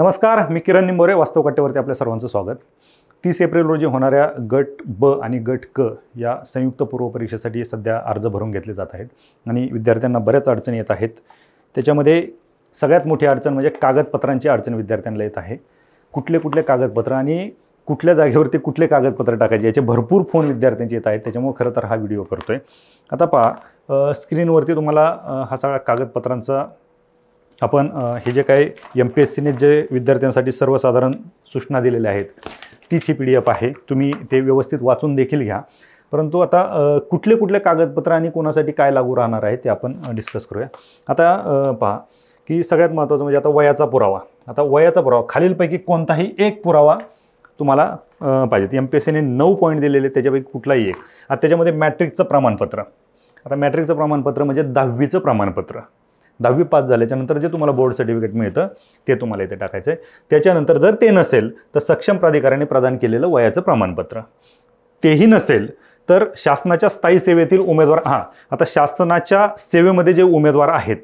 नमस्कार मी किरण निंबोरे वास्तव आपल्या सर्वांचं स्वागत तीस एप्रिल रोजी होणाऱ्या गट ब आणि गट क या संयुक्त पूर्वपरीक्षेसाठी सध्या अर्ज भरून घेतले जात आहेत आणि विद्यार्थ्यांना बऱ्याच अडचणी येत आहेत त्याच्यामध्ये सगळ्यात मोठी अडचण म्हणजे कागदपत्रांची अडचण विद्यार्थ्यांना येत आहे कुठले कुठले कागदपत्र आणि कुठल्या जागेवरती कुठले कागदपत्र टाकायचे याचे भरपूर फोन विद्यार्थ्यांचे येत आहेत त्याच्यामुळे खरं तर हा व्हिडिओ करतो आहे आता पहा स्क्रीनवरती तुम्हाला हा सगळा कागदपत्रांचा आपण हे जे काही एम पी एस सीने जे विद्यार्थ्यांसाठी सर्वसाधारण सूचना दिलेल्या आहेत तीच ही पी डी एफ आहे तुम्ही ते व्यवस्थित वाचून देखील घ्या परंतु आता कुठले कुठले कागदपत्र आणि कोणासाठी काय लागू राहणार आहे ते आपण डिस्कस करूया आता पहा की सगळ्यात महत्त्वाचं म्हणजे आता वयाचा पुरावा आता वयाचा पुरावा खालीलपैकी कोणताही एक पुरावा तुम्हाला पाहिजे एम पी एस सीने नऊ पॉईंट दिलेले त्याच्यापैकी कुठलाही एक आता त्याच्यामध्ये मॅट्रिकचं प्रमाणपत्र आता मॅट्रिकचं प्रमाणपत्र म्हणजे दहावीचं प्रमाणपत्र दहावी पास झाल्याच्यानंतर जे तुम्हाला बोर्ड सर्टिफिकेट मिळतं ते तुम्हाला इथे टाकायचं आहे त्याच्यानंतर जर ते नसेल तर सक्षम प्राधिकाऱ्याने प्रदान केलेलं वयाचं प्रमाणपत्र तेही नसेल तर शासनाच्या स्थायी सेवेतील उमेदवार हां आता शासनाच्या सेवेमध्ये जे उमेदवार आहेत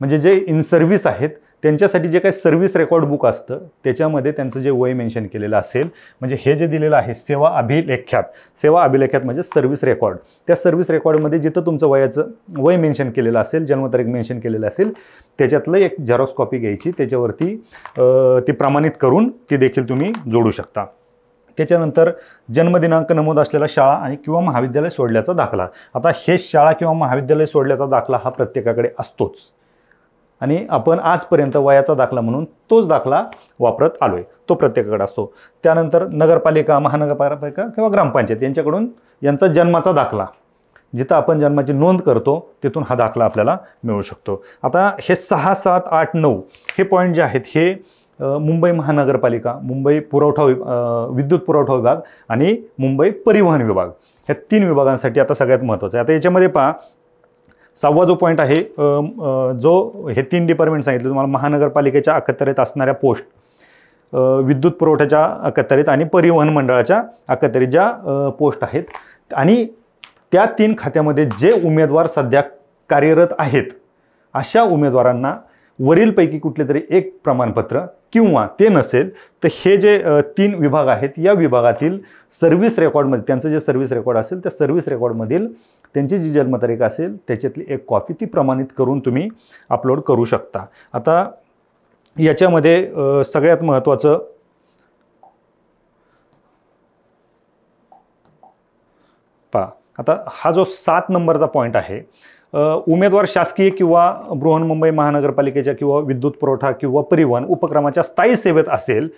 म्हणजे जे इन सर्व्हिस आहेत त्यांच्यासाठी जे काही सर्व्हिस रेकॉर्ड बुक असतं त्याच्यामध्ये त्यांचं जे वय मेन्शन केलेलं असेल म्हणजे हे जे दिलेलं आहे सेवा अभिलेख्यात सेवा अभिलेख्यात म्हणजे सर्व्हिस रेकॉर्ड त्या सर्व्हिस रेकॉर्डमध्ये जिथं तुमचं वयाचं वय मेन्शन केलेलं असेल जन्मतारीख मेन्शन केलेलं असेल त्याच्यातलं एक झेरॉक्स कॉपी घ्यायची त्याच्यावरती ती प्रमाणित करून ती देखील तुम्ही जोडू शकता त्याच्यानंतर जन्मदिनांक नमूद असलेला शाळा आणि किंवा महाविद्यालय सोडल्याचा दाखला आता हे शाळा किंवा महाविद्यालय सोडल्याचा दाखला हा प्रत्येकाकडे असतोच आणि आपण आजपर्यंत वयाचा दाखला म्हणून तोच दाखला वापरत आलो आहे तो प्रत्येकाकडे असतो त्यानंतर नगरपालिका महानगरपालिका किंवा ग्रामपंचायत यांच्याकडून यांचा जन्माचा दाखला जिथं आपण जन्माची नोंद करतो तिथून हा दाखला आपल्याला मिळू शकतो आता हे सहा सात आठ नऊ हे पॉईंट जे आहेत हे मुंबई महानगरपालिका मुंबई पुरवठा विद्युत पुरवठा विभाग आणि मुंबई परिवहन विभाग ह्या तीन विभागांसाठी आता सगळ्यात महत्त्वाचं आहे आता याच्यामध्ये पहा सहावा जो पॉईंट आहे जो हे तीन डिपार्टमेंट सांगितलं तुम्हाला महानगरपालिकेच्या अखत्यारीत असणाऱ्या पोस्ट विद्युत पुरवठ्याच्या अखत्यारीत आणि परिवहन मंडळाच्या अखत्यारीत ज्या पोस्ट आहेत आणि त्या तीन खात्यामध्ये जे उमेदवार सध्या कार्यरत आहेत अशा उमेदवारांना वरीलपैकी कुठले तरी एक प्रमाणपत्र किंवा ते नसेल तर हे जे तीन विभाग आहेत या विभागातील सर्व्हिस रेकॉर्डमध्ये त्यांचं जे सर्व्हिस रेकॉर्ड असेल त्या सर्व्हिस रेकॉर्डमधील त्यांची जी जन्मतारीख असेल त्याच्यातली एक कॉपी ती प्रमाणित करून तुम्ही अपलोड करू शकता आता याच्यामध्ये सगळ्यात महत्त्वाचं पा आता हा जो सात नंबरचा पॉईंट आहे उमेदवार शासकीय किंवा बृहन्मुंबई महानगरपालिकेच्या किंवा विद्युत पुरवठा किंवा परिवहन उपक्रमाच्या स्थायी सेवेत असेल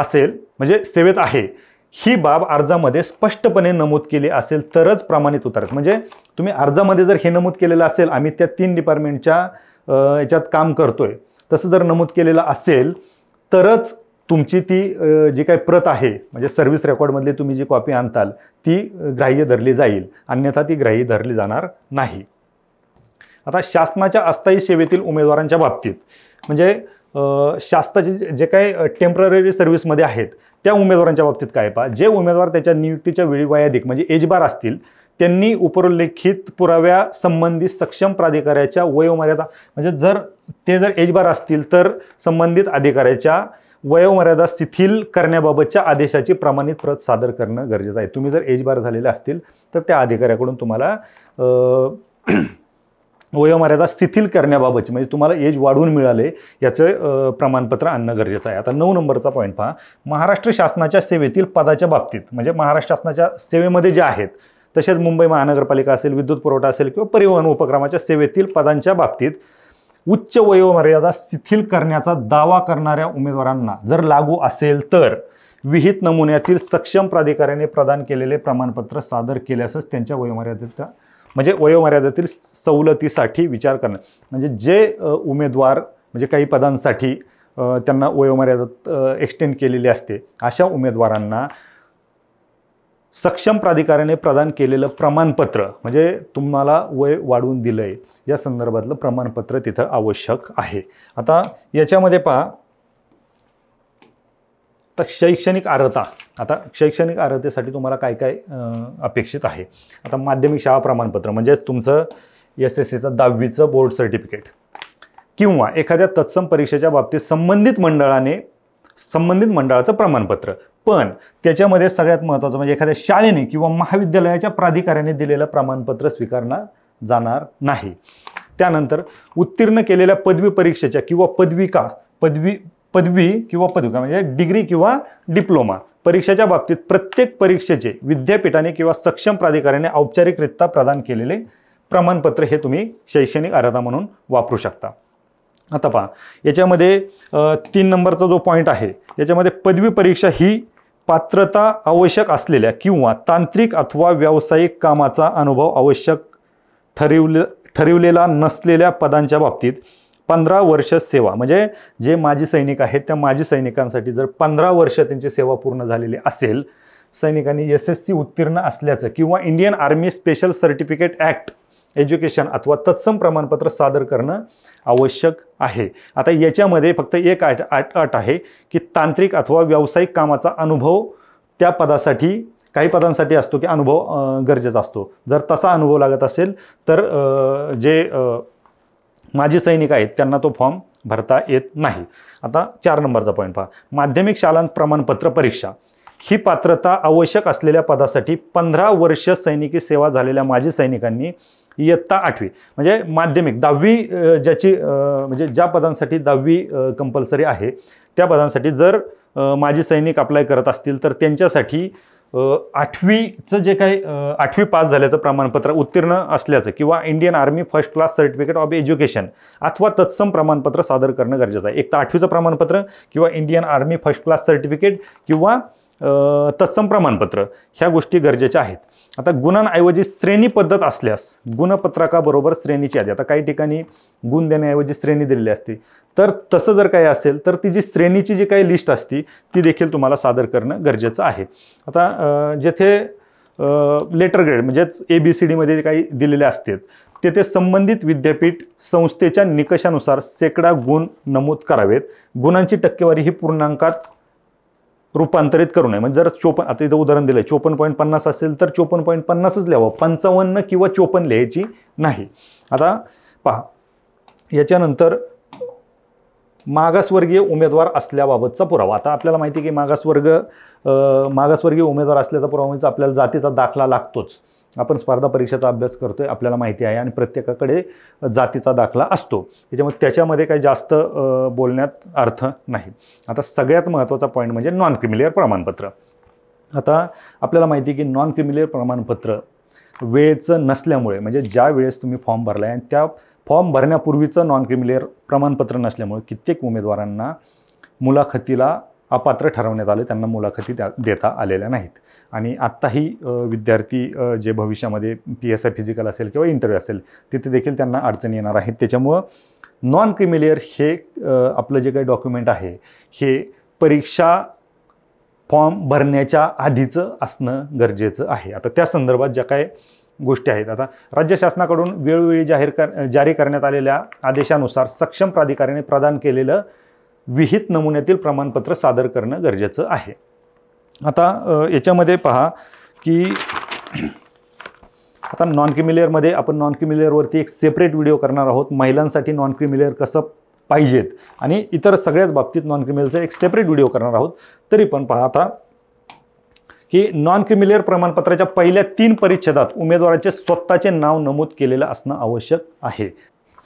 असेल म्हणजे सेवेत आहे ही बाब अर्जामध्ये स्पष्टपणे नमूद केली असेल तरच प्रमाणित उतारत म्हणजे तुम्ही अर्जामध्ये जर हे नमूद केलेलं असेल आम्ही त्या तीन डिपार्टमेंटच्या याच्यात काम करतोय तसं जर नमूद केलेलं असेल तरच तुमची ती जी काही प्रत आहे म्हणजे सर्व्हिस रेकॉर्डमधली तुम्ही जी कॉपी आणताल ती ग्राह्य धरली जाईल अन्यथा ती ग्राह्य धरली जाणार नाही आता शासनाच्या अस्थायी सेवेतील उमेदवारांच्या बाबतीत म्हणजे शासनाचे जे काही टेम्पररी सर्व्हिसमध्ये आहेत त्या उमेदवारांच्या बाबतीत काय पा जे उमेदवार त्याच्या नियुक्तीच्या वेळी वयाधिक म्हणजे एजबार असतील त्यांनी उपरोल्लेखित पुराव्यासंबंधी सक्षम प्राधिकाऱ्याच्या वयोमर्यादा म्हणजे जर ते जर एजबार असतील तर संबंधित अधिकाऱ्याच्या वयोमर्यादा शिथिल करण्याबाबतच्या आदेशाची प्रमाणित प्रत सादर करणं गरजेचं आहे तुम्ही जर एज बार झालेले असतील तर त्या अधिकाऱ्याकडून तुम्हाला वयोमर्यादा शिथिल करण्याबाबतची म्हणजे तुम्हाला एज वाढवून मिळाले याचं प्रमाणपत्र आणणं गरजेचं आहे आता नऊ नंबरचा पॉईंट पहा महाराष्ट्र शासनाच्या सेवेतील पदाच्या बाबतीत म्हणजे महाराष्ट्र शासनाच्या सेवेमध्ये जे आहेत तसेच मुंबई महानगरपालिका असेल विद्युत पुरवठा असेल किंवा परिवहन उपक्रमाच्या सेवेतील पदांच्या बाबतीत उच्च वयोमर्यादा शिथिल करण्याचा दावा करणाऱ्या उमेदवारांना जर लागू असेल तर विहित नमुन्यातील सक्षम प्राधिकाऱ्याने प्रदान केलेले प्रमाणपत्र सादर केल्यासच त्यांच्या वयोमर्यादेच्या म्हणजे वयोमर्यादेतील सवलतीसाठी विचार करणं म्हणजे जे उमेदवार म्हणजे काही पदांसाठी त्यांना वयोमर्यादा एक्सटेंड केलेली असते अशा उमेदवारांना सक्षम प्राधिकाऱ्याने प्रदान केलेलं प्रमाणपत्र म्हणजे तुम्हाला वय वाढवून दिलं आहे या संदर्भातलं प्रमाणपत्र तिथं आवश्यक आहे आता याच्यामध्ये पहा तर शैक्षणिक अर्हता आता शैक्षणिक अर्हतेसाठी तुम्हाला काय काय अपेक्षित आहे आता माध्यमिक शाळा प्रमाणपत्र म्हणजेच तुमचं एस एस सीचं दहावीचं बोर्ड सर्टिफिकेट किंवा एखाद्या तत्सम परीक्षेच्या बाबतीत संबंधित मंडळाने संबंधित मंडळाचं प्रमाणपत्र पण त्याच्यामध्ये सगळ्यात महत्त्वाचं म्हणजे एखाद्या शाळेने किंवा महाविद्यालयाच्या प्राधिकाऱ्याने दिलेलं प्रमाणपत्र स्वीकारणार जाणार नाही त्यानंतर उत्तीर्ण केलेल्या पदवी परीक्षेच्या किंवा पदविका पदवी पदवी किंवा पदविका म्हणजे डिग्री किंवा डिप्लोमा परीक्षेच्या बाबतीत प्रत्येक परीक्षेचे विद्यापीठाने किंवा सक्षम प्राधिकाऱ्याने औपचारिकरित्या प्रदान केलेले प्रमाणपत्र हे तुम्ही शैक्षणिक अर्हता म्हणून वापरू शकता आता पहा याच्यामध्ये तीन नंबरचा जो पॉईंट आहे याच्यामध्ये पदवी परीक्षा ही पात्रता आवश्यक असलेल्या किंवा तांत्रिक अथवा व्यावसायिक कामाचा अनुभव आवश्यक ठरवले ठरवलेला नसलेल्या पदांच्या बाबतीत पंधरा वर्ष सेवा म्हणजे जे माजी सैनिक आहेत त्या माजी सैनिकांसाठी जर पंधरा वर्ष त्यांची सेवा पूर्ण झालेली असेल सैनिकांनी एस एस सी उत्तीर्ण असल्याचं किंवा Indian Army special certificate act education अथवा तत्सम प्रमाणपत्र सादर करणं आवश्यक आहे आता याच्यामध्ये फक्त एक आट आट अट आहे की तांत्रिक अथवा व्यावसायिक कामाचा अनुभव त्या पदासाठी काही पदांसाठी असतो की अनुभव गरजेचा असतो जर तसा अनुभव लागत असेल तर जे माजी सैनिक आहेत त्यांना तो फॉर्म भरता येत नाही आता चार नंबरचा पॉईंट पहा माध्यमिक शालांत प्रमाणपत्र परीक्षा ही पात्रता आवश्यक असलेल्या पदासाठी पंधरा वर्ष सैनिकी सेवा झालेल्या माजी सैनिकांनी इयत्ता आठवी म्हणजे माध्यमिक दहावी ज्याची म्हणजे ज्या पदांसाठी दहावी कंपल्सरी आहे त्या पदांसाठी जर माजी सैनिक अप्लाय करत असतील तर त्यांच्यासाठी आठवीचं जे काही आठवी पास झाल्याचं प्रमाणपत्र उत्तीर्ण असल्याचं किंवा Indian Army first class certificate of education अथवा तत्सम प्रमाणपत्र सादर करणं गरजेचं आहे एक तर आठवीचं प्रमाणपत्र किंवा Indian Army first class certificate किंवा तत्सम प्रमाणपत्र ह्या गोष्टी गरजेच्या आहेत आता गुणांऐवजी श्रेणी पद्धत असल्यास गुणपत्रकाबरोबर श्रेणीची यादी आता काही ठिकाणी गुण देण्याऐवजी श्रेणी दिलेली असते तर तसं जर काही असेल तर ती जी श्रेणीची जी काही लिस्ट असती ती देखील तुम्हाला सादर करणं गरजेचं आहे आता जेथे लेटर ग्रेड म्हणजेच ए बी सी डीमध्ये काही दिलेले असतात तेथे संबंधित विद्यापीठ संस्थेच्या निकषानुसार सेकडा गुण नमूद करावेत गुणांची टक्केवारी ही पूर्णांकात रूपांतरित करू नये म्हणजे जर चोपन्न आता इथं उदाहरण दिलं चोपन्न पॉईंट पन्नास असेल तर चोपन्न पॉईंट पन्नासच लिहावं पंचावन्न किंवा चोपन्न लिहायची नाही आता पहा याच्यानंतर मागासवर्गीय उमेदवार असल्याबाबतचा पुरावा आता आपल्याला माहिती आहे की मागासवर्ग मागासवर्गीय उमेदवार असल्याचा पुरावा म्हणजे आपल्याला जातीचा दाखला लागतोच आपण स्पर्धा परीक्षेचा अभ्यास करतो आहे आपल्याला माहिती आहे आणि प्रत्येकाकडे जातीचा दाखला असतो त्याच्यामुळे त्याच्यामध्ये काही जास्त बोलण्यात अर्थ नाही आता सगळ्यात महत्त्वाचा पॉईंट म्हणजे नॉन क्रिमिलियर प्रमाणपत्र आता आपल्याला माहिती आहे की नॉन क्रिमिलियर प्रमाणपत्र वेळेचं नसल्यामुळे म्हणजे ज्या वेळेस तुम्ही फॉर्म भरला आहे आणि त्या फॉर्म भरण्यापूर्वीचं नॉन क्रिमिलियर प्रमाणपत्र नसल्यामुळे कित्येक उमेदवारांना मुलाखतीला अपात्र ठरवण्यात आलं त्यांना मुलाखती द्या देता आलेल्या नाहीत आणि आत्ताही विद्यार्थी जे भविष्यामध्ये पी एस आय फिजिकल असेल किंवा इंटरव्ह्यू असेल तिथे देखील त्यांना अडचणी येणार आहेत त्याच्यामुळं नॉन क्रिमिलियर हे आपलं जे काही डॉक्युमेंट आहे हे परीक्षा फॉर्म भरण्याच्या आधीचं असणं गरजेचं आहे आता त्या संदर्भात ज्या काही गोष्टी आहेत आता राज्य शासनाकडून वेळोवेळी जाहीर कर जारी करण्यात आलेल्या आदेशानुसार सक्षम प्राधिकाऱ्याने प्रदान केलेलं विहित नमुन्यातील प्रमाणपत्र सादर करणं गरजेचं आहे आता याच्यामध्ये पहा की आता नॉन क्रिमिलेअरमध्ये आपण नॉन क्रिमिलेअरवरती एक सेपरेट व्हिडिओ करणार आहोत महिलांसाठी नॉन क्रिमिलेअर कसं पाहिजेत आणि इतर सगळ्याच बाबतीत नॉन क्रिमिलचा एक सेपरेट व्हिडिओ करणार आहोत तरी पण पहा आता की नॉन क्रिमिलेअर प्रमाणपत्राच्या पहिल्या तीन परिच्छेदात उमेदवाराचे स्वतःचे नाव नमूद केलेलं असणं आवश्यक आहे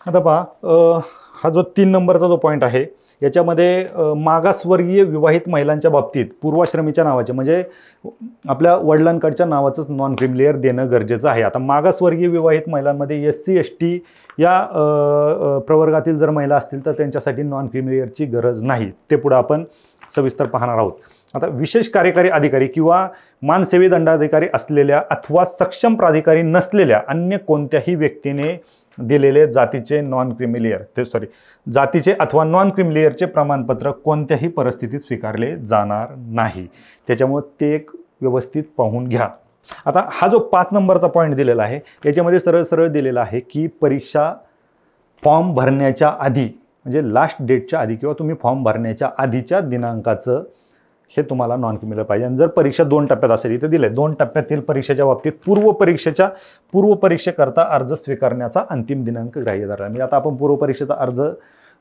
आता पहा हा जो तीन नंबरचा जो पॉईंट आहे याच्यामध्ये मागासवर्गीय विवाहित महिलांच्या बाबतीत पूर्वाश्रमीच्या नावाचे म्हणजे आपल्या वडिलांकडच्या नावाचंच नॉन क्रिमिलेअर देणं गरजेचं आहे आता मागासवर्गीय विवाहित महिलांमध्ये एस सी एस टी या प्रवर्गातील जर महिला असतील तर त्यांच्यासाठी नॉन क्रिमिलेअरची गरज नाही ते पुढं आपण सविस्तर पाहणार आहोत आता विशेष कार्यकारी अधिकारी किंवा मानसेवी दंडाधिकारी असलेल्या अथवा सक्षम प्राधिकारी नसलेल्या अन्य कोणत्याही व्यक्तीने दिलेले जातीचे नॉन क्रिमिलियर ते सॉरी जातीचे अथवा नॉन क्रिमिलियरचे प्रमाणपत्र कोणत्याही परिस्थितीत स्वीकारले जाणार नाही त्याच्यामुळे ते एक व्यवस्थित पाहून घ्या आता हा जो पाच नंबरचा पॉईंट दिलेला आहे याच्यामध्ये सरळ सरळ दिलेला आहे की परीक्षा फॉर्म भरण्याच्या आधी म्हणजे लास्ट डेटच्या आधी किंवा तुम्ही फॉर्म भरण्याच्या आधीच्या दिनांकाचं हे तुम्हाला नॉन क्रिमिनल पाहिजे आणि जर परीक्षा दोन टप्प्यात असेल इथे दिले दोन टप्प्यातील परीक्षेच्या बाबतीत पूर्व पूर्वपरीक्षेकरता पूर्व अर्ज स्वीकारण्याचा अंतिम दिनांक ग्राह्य धरला म्हणजे आता आपण पूर्व परीक्षेचा अर्ज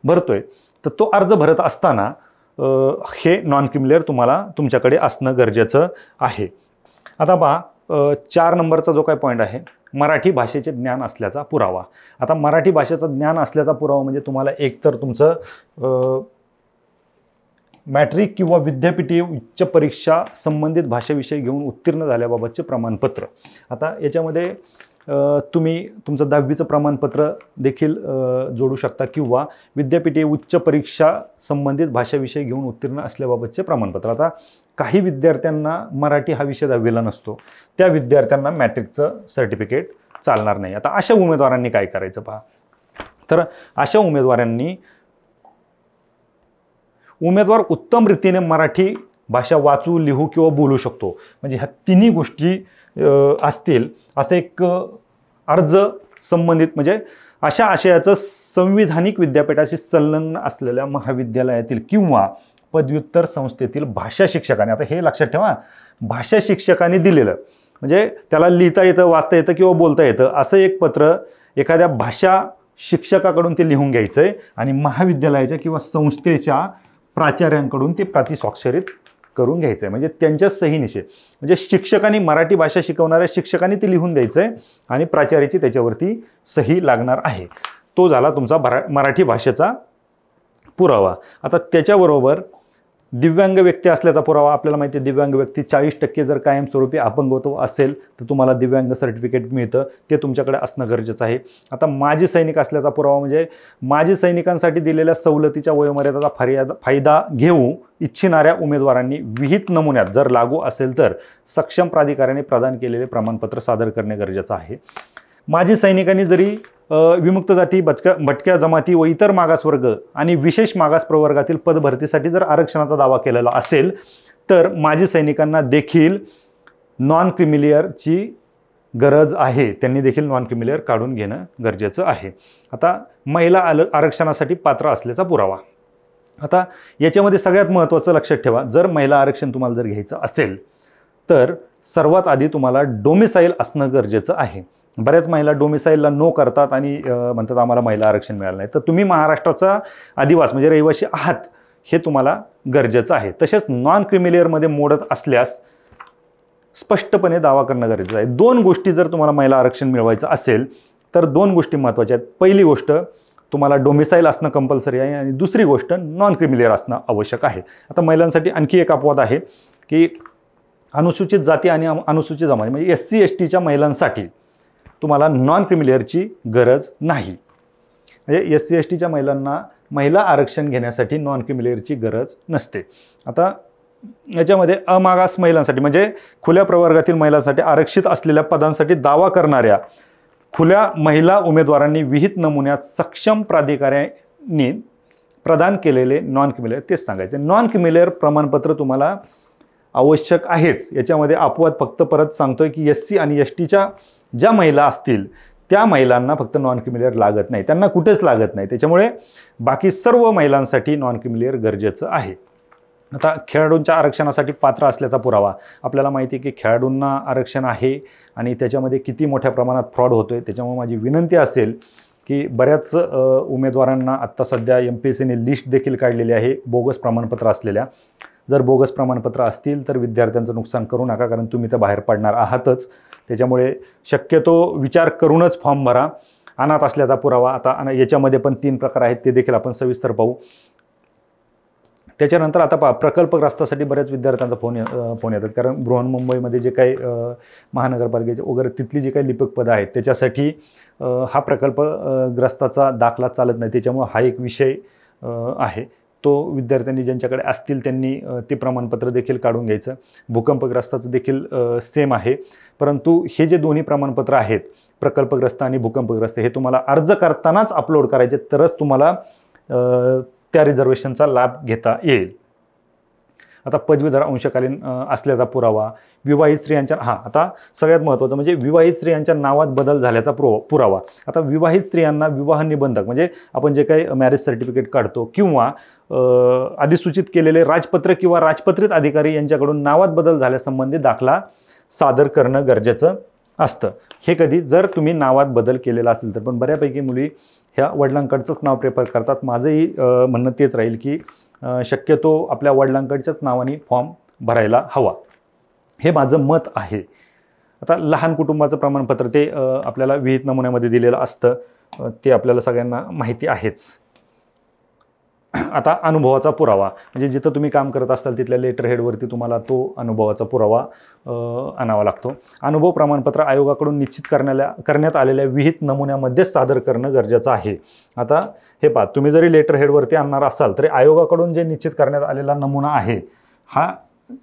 भरतोय तर तो अर्ज भरत असताना हे नॉन क्रिमिनल तुम्हाला तुमच्याकडे असणं गरजेचं आहे आता पहा चार नंबरचा जो काय पॉईंट आहे मराठी भाषेचे ज्ञान असल्याचा पुरावा आता मराठी भाषेचं ज्ञान असल्याचा पुरावा म्हणजे तुम्हाला एकतर तुमचं मॅट्रिक किंवा विद्यापीठीय उच्च परीक्षा संबंधित भाषेविषयी घेऊन उत्तीर्ण झाल्याबाबतचे प्रमाणपत्र आता याच्यामध्ये तुम्ही तुमचं दहावीचं प्रमाणपत्र देखील जोडू शकता किंवा विद्यापीठीय उच्च परीक्षा संबंधित भाषाविषयी घेऊन उत्तीर्ण असल्याबाबतचे प्रमाणपत्र आता काही विद्यार्थ्यांना मराठी हा विषय दहावीला नसतो त्या विद्यार्थ्यांना मॅट्रिकचं सर्टिफिकेट चालणार नाही आता अशा उमेदवारांनी काय करायचं पहा तर अशा उमेदवारांनी उमेदवार उत्तम रीतीने मराठी भाषा वाचू लिहू किंवा बोलू शकतो म्हणजे ह्या तिन्ही गोष्टी असतील असं एक अर्ज संबंधित म्हणजे अशा आशयाचं संविधानिक विद्यापीठाशी संलग्न असलेल्या महाविद्यालयातील किंवा पदव्युत्तर संस्थेतील भाषा शिक्षकाने आता हे लक्षात ठेवा भाषा शिक्षकाने दिलेलं म्हणजे त्याला लिहिता येतं वाचता येतं किंवा बोलता येतं असं एक पत्र एखाद्या भाषा शिक्षकाकडून ते लिहून घ्यायचं आहे आणि महाविद्यालयाच्या किंवा संस्थेच्या प्राचार्यांकडून ते स्वाक्षरीत करून घ्यायचं आहे म्हणजे त्यांच्या सहीनिशे म्हणजे शिक्षकांनी मराठी भाषा शिकवणाऱ्या शिक्षकांनी ती लिहून द्यायचं आहे आणि प्राचार्याची त्याच्यावरती सही लागणार आहे तो झाला तुमचा मराठी भाषेचा पुरावा आता त्याच्याबरोबर दिव्यांग व्यक्ती असल्याचा पुरावा आपल्याला माहिती आहे दिव्यांग व्यक्ती चाळीस टक्के जर कायमस्वरूपी अपंगत्व असेल तर तुम्हाला दिव्यांग सर्टिफिकेट मिळतं ते तुमच्याकडे असणं गरजेचं आहे आता माजी सैनिक असल्याचा पुरावा म्हणजे माजी सैनिकांसाठी दिलेल्या सवलतीच्या वयोमर्यादाचा फर्यादा फायदा घेऊ इच्छिणाऱ्या उमेदवारांनी विहित नमुन्यात जर लागू असेल तर सक्षम प्राधिकाऱ्याने प्रदान केलेले प्रमाणपत्र सादर करणे गरजेचं आहे माजी सैनिकांनी जरी विमुक्त जाती भटक्या भटक्या जमाती व इतर मागासवर्ग आणि विशेष मागास प्रवर्गातील पदभरतीसाठी जर आरक्षणाचा दावा केलेला असेल तर माजी सैनिकांना देखील नॉन क्रिमिलियरची गरज आहे त्यांनी देखील नॉन क्रिमिलियर काढून घेणं गरजेचं आहे आता महिला आल आरक्षणासाठी पात्र असल्याचा पुरावा आता याच्यामध्ये सगळ्यात महत्त्वाचं लक्षात ठेवा जर महिला आरक्षण तुम्हाला जर घ्यायचं असेल तर सर्वात आधी तुम्हाला डोमिसाईल असणं गरजेचं आहे बऱ्याच महिला डोमिसाईलला नो करतात आणि म्हणतात आम्हाला महिला आरक्षण मिळालं नाही तर तुम्ही महाराष्ट्राचा आदिवास म्हणजे रहिवाशी आहात हे तुम्हाला गरजेचं आहे तसेच नॉन क्रिमिलेअरमध्ये मोडत असल्यास स्पष्टपणे दावा करणं गरजेचं आहे दोन गोष्टी जर तुम्हाला महिला आरक्षण मिळवायचं असेल तर दोन गोष्टी महत्त्वाच्या आहेत पहिली गोष्ट तुम्हाला डोमिसाईल असणं कंपल्सरी आहे आणि दुसरी गोष्ट नॉन क्रिमिलेअर असणं आवश्यक आहे आता महिलांसाठी आणखी एक अपवाद आहे की अनुसूचित जाती आणि अनुसूचित जमाती म्हणजे एस सी एस टीच्या महिलांसाठी तुम्हाला नॉन क्रिमिलेअरची गरज नाही म्हणजे एस सी एस टीच्या महिलांना महिला आरक्षण घेण्यासाठी नॉन क्रिमिलेअरची गरज नसते आता याच्यामध्ये अमागास महिलांसाठी म्हणजे खुल्या प्रवर्गातील महिलांसाठी आरक्षित असलेल्या पदांसाठी दावा करणाऱ्या खुल्या महिला उमेदवारांनी विहित नमुन्यात सक्षम प्राधिकाऱ्यांनी प्रदान केलेले नॉन क्रिमिलेअर तेच सांगायचे नॉन क्रिमिलेअर प्रमाणपत्र तुम्हाला आवश्यक आहेच याच्यामध्ये अपवाद फक्त परत सांगतोय की एस सी आणि एस टीच्या ज्या महिला असतील त्या महिलांना फक्त नॉन क्रिमिलिअर लागत नाही त्यांना कुठेच लागत नाही त्याच्यामुळे बाकी सर्व महिलांसाठी नॉन क्रिमिलिअर गरजेचं आहे आता खेळाडूंच्या आरक्षणासाठी पात्र असल्याचा पुरावा आपल्याला माहिती आहे की खेळाडूंना आरक्षण आहे आणि त्याच्यामध्ये किती मोठ्या प्रमाणात फ्रॉड होतो आहे त्याच्यामुळे माझी विनंती असेल की बऱ्याच उमेदवारांना आत्ता सध्या एम पी एस सीने लिस्ट देखील काढलेली आहे बोगस प्रमाणपत्र असलेल्या जर बोगस प्रमाणपत्र असतील तर विद्यार्थ्यांचं नुकसान करू नका कारण तुम्ही तर बाहेर पडणार आहातच त्याच्यामुळे शक्यतो विचार करूनच फॉर्म भरा अनाथ असल्याचा पुरावा आता याच्यामध्ये पण तीन प्रकार आहेत ते देखील आपण सविस्तर पाहू त्याच्यानंतर आता पा प्रकल्पग्रस्तासाठी बऱ्याच विद्यार्थ्यांचा फोन फोन येतात कारण बृहन्मुंबईमध्ये जे काही महानगरपालिकेचे वगैरे तिथली जी काही लिपिक पदं आहेत त्याच्यासाठी हा प्रकल्पग्रस्ताचा दाखला चालत नाही त्याच्यामुळं हा एक विषय आहे तो विद्यार्थ्यांनी ज्यांच्याकडे असतील त्यांनी ते प्रमाणपत्र देखील काढून घ्यायचं भूकंपग्रस्ताचं देखील सेम आहे परंतु हे जे दोन्ही प्रमाणपत्र आहेत प्रकल्पग्रस्त आणि भूकंपग्रस्त हे तुम्हाला अर्ज करतानाच अपलोड करायचे तरच तुम्हाला त्या रिझर्वेशनचा लाभ घेता येईल आता पदवीधर अंशकालीन असल्याचा पुरावा विवाहित स्त्रियांच्या हां आता सगळ्यात महत्त्वाचं म्हणजे विवाहित स्त्रियांच्या नावात बदल झाल्याचा पुरावा पुरावा आता विवाहित स्त्रियांना विवाह निबंधक म्हणजे आपण जे काही मॅरेज सर्टिफिकेट काढतो किंवा अधिसूचित केलेले राजपत्र किंवा राजपत्रित अधिकारी यांच्याकडून नावात बदल झाल्यासंबंधी दाखला सादर करणं गरजेचं असतं हे कधी जर तुम्ही नावात बदल केलेला असेल तर पण बऱ्यापैकी मुली ह्या वडिलांकडचंच नाव प्रेफर करतात माझंही म्हणणं तेच राहील की शक्यतो आपल्या वडिलांकडच्याच नावाने फॉर्म भरायला हवा हे माझं मत आहे आता लहान कुटुंबाचं प्रमाणपत्र ते आपल्याला विहित नमुन्यामध्ये दिलेलं असतं ते आपल्याला सगळ्यांना माहिती आहेच आता अनुभवाचा पुरावा म्हणजे जिथं तुम्ही काम करत असाल तिथल्या लेटर हेडवरती तुम्हाला तो अनुभवाचा पुरावा आणावा लागतो अनुभव प्रमाणपत्र आयोगाकडून निश्चित करण्याला करण्यात आलेल्या विहित नमुन्यामध्येच सादर करणं गरजेचं आहे आता हे पहा तुम्ही जरी लेटर हेडवरती आणणार असाल तरी आयोगाकडून जे निश्चित करण्यात आलेला नमुना आहे हा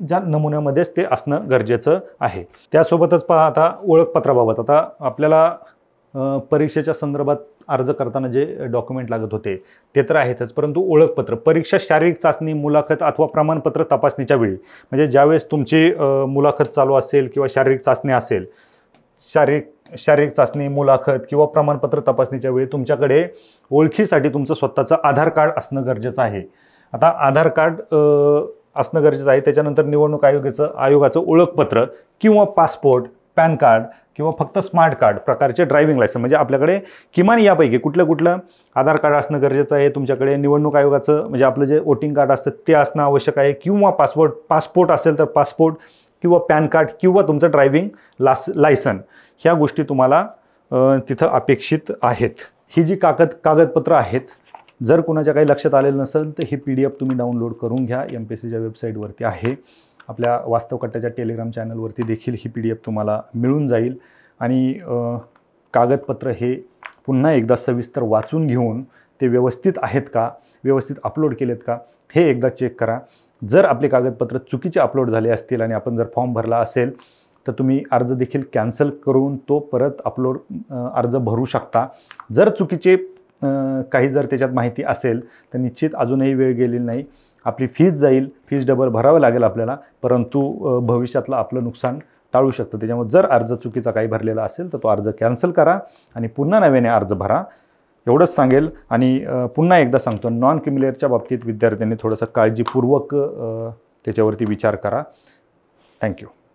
ज्या नमुन्यामध्येच ते असणं गरजेचं आहे त्यासोबतच पहा आता ओळखपत्राबाबत आता आपल्याला परीक्षेच्या संदर्भात अर्ज करताना जे डॉक्युमेंट लागत होते ते तर आहेतच परंतु ओळखपत्र परीक्षा शारीरिक चाचणी मुलाखत अथवा प्रमाणपत्र तपासणीच्या वेळी म्हणजे ज्यावेळेस तुमची मुलाखत चालू असेल किंवा शारीरिक चाचणी असेल शारीरिक शारीरिक चाचणी मुलाखत किंवा प्रमाणपत्र तपासणीच्या वेळी तुमच्याकडे ओळखीसाठी तुमचं स्वतःचं आधार कार्ड असणं गरजेचं आहे आता आधार कार्ड असणं गरजेचं आहे त्याच्यानंतर निवडणूक आयोगाचं आयोगाचं ओळखपत्र किंवा पासपोर्ट पॅन कार्ड किंवा फक्त स्मार्ट कार्ड प्रकारचे ड्रायव्हिंग लायसन म्हणजे आपल्याकडे किमान यापैकी कुठलं कुठलं आधार कार्ड असणं गरजेचं आहे तुमच्याकडे निवडणूक आयोगाचं म्हणजे आपलं जे वोटिंग कार्ड असतं ते असणं आवश्यक आहे किंवा पासपोर्ट पासपोर्ट असेल तर पासपोर्ट किंवा पॅन कार्ड किंवा तुमचं ड्रायव्हिंग लास लायसन ह्या गोष्टी तुम्हाला तिथं अपेक्षित आहेत ही जी कागद कागदपत्रं आहेत जर कोणाच्या काही लक्षात आलेलं नसेल तर ही पी डी एफ तुम्ही डाउनलोड करून घ्या एम पी एस सीच्या वेबसाईटवरती आहे आपल्या वास्तव टेलिग्राम चॅनलवरती देखील ही पी डी एफ तुम्हाला मिळून जाईल आणि कागदपत्र हे पुन्हा एकदा सविस्तर वाचून घेऊन ते व्यवस्थित आहेत का व्यवस्थित अपलोड केलेत का हे एकदा चेक करा जर आपले कागदपत्र चुकीचे अपलोड झाले असतील आणि आपण जर फॉर्म भरला असेल तर तुम्ही अर्ज देखील कॅन्सल करून तो परत अपलोड अर्ज भरू शकता जर चुकीचे काही जर त्याच्यात माहिती असेल तर निश्चित अजूनही वेळ गेलेली नाही आपली फीज जाईल फीज डबल भरावं लागेल आपल्याला परंतु भविष्यातलं आपलं नुकसान टाळू शकतं त्याच्यामुळे जर अर्ज चुकीचा काही भरलेला असेल तर तो अर्ज कॅन्सल करा आणि पुन्हा नव्याने अर्ज भरा एवढंच सांगेल आणि पुन्हा एकदा सांगतो नॉन क्युम्युलेटच्या बाबतीत विद्यार्थ्यांनी थोडंसं काळजीपूर्वक त्याच्यावरती विचार करा थँक्यू